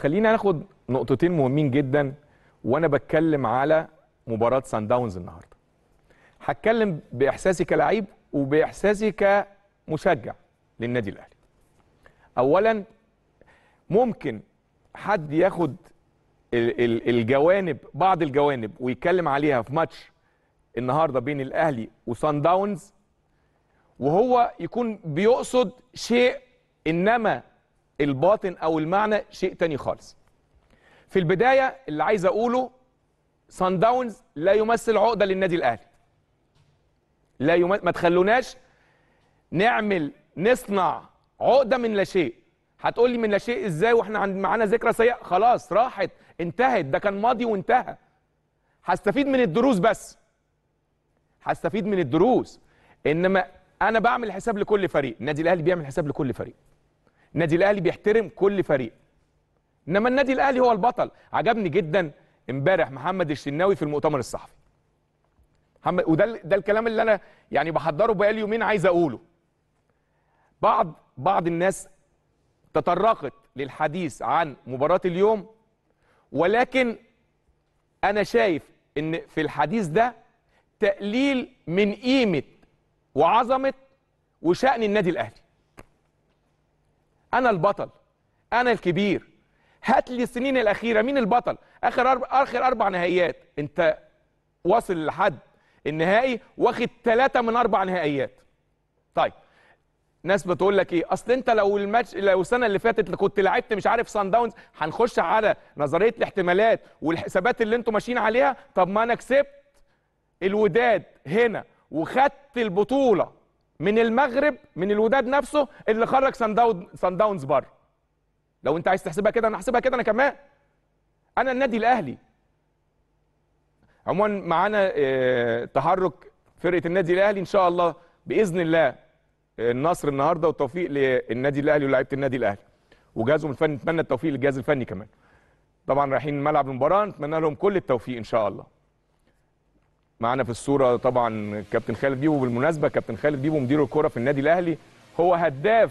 خلينا ناخد نقطتين مهمين جدا وانا بتكلم على مباراه سان داونز النهارده هتكلم باحساسي كلاعب وباحساسي كمشجع للنادي الاهلي اولا ممكن حد ياخد الجوانب بعض الجوانب ويتكلم عليها في ماتش النهارده بين الاهلي وسان داونز وهو يكون بيقصد شيء انما الباطن او المعنى شيء تاني خالص في البدايه اللي عايز اقوله سان داونز لا يمثل عقده للنادي الاهلي لا يم... ما تخلوناش نعمل نصنع عقده من لا شيء هتقول لي من لا شيء ازاي واحنا عند معانا ذكرى سيئه خلاص راحت انتهت ده كان ماضي وانتهى هستفيد من الدروس بس هستفيد من الدروس انما انا بعمل حساب لكل فريق النادي الاهلي بيعمل حساب لكل فريق النادي الاهلي بيحترم كل فريق انما النادي الاهلي هو البطل عجبني جدا امبارح محمد الشناوي في المؤتمر الصحفي محمد وده ده الكلام اللي انا يعني بحضره بقالي يومين عايز اقوله بعض بعض الناس تطرقت للحديث عن مباراه اليوم ولكن انا شايف ان في الحديث ده تقليل من قيمه وعظمه وشان النادي الاهلي انا البطل انا الكبير هات لي السنين الاخيره مين البطل اخر أرب... اخر اربع نهائيات انت واصل لحد النهائي واخد ثلاثة من اربع نهائيات طيب ناس بتقول لك ايه اصل انت لو الماتش لو السنه اللي فاتت كنت لعبت مش عارف سان داونز هنخش على نظريه الاحتمالات والحسابات اللي انتوا ماشيين عليها طب ما انا كسبت الوداد هنا وخدت البطوله من المغرب من الوداد نفسه اللي خرج سان داون سان داونز بره لو انت عايز تحسبها كده انا هحسبها كده انا كمان انا النادي الاهلي عموما معانا آه، تحرك فرقه النادي الاهلي ان شاء الله باذن الله آه، النصر النهارده والتوفيق للنادي الاهلي ولاعيبه النادي الاهلي وجهازهم الفني نتمنى التوفيق للجهاز الفني كمان طبعا رايحين ملعب المباراه نتمنى لهم كل التوفيق ان شاء الله معانا في الصوره طبعا كابتن خالد بيبو بالمناسبه كابتن خالد بيبو مدير الكره في النادي الاهلي هو هداف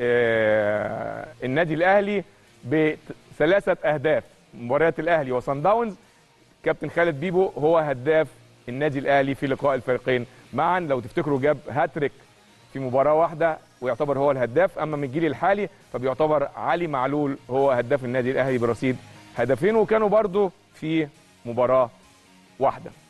آه النادي الاهلي بثلاثه اهداف مباريات الاهلي وصن داونز كابتن خالد بيبو هو هداف النادي الاهلي في لقاء الفريقين معا لو تفتكروا جاب هاتريك في مباراه واحده ويعتبر هو الهداف اما من الجيل الحالي فبيعتبر علي معلول هو هداف النادي الاهلي برصيد هدفين وكانوا برضه في مباراه واحده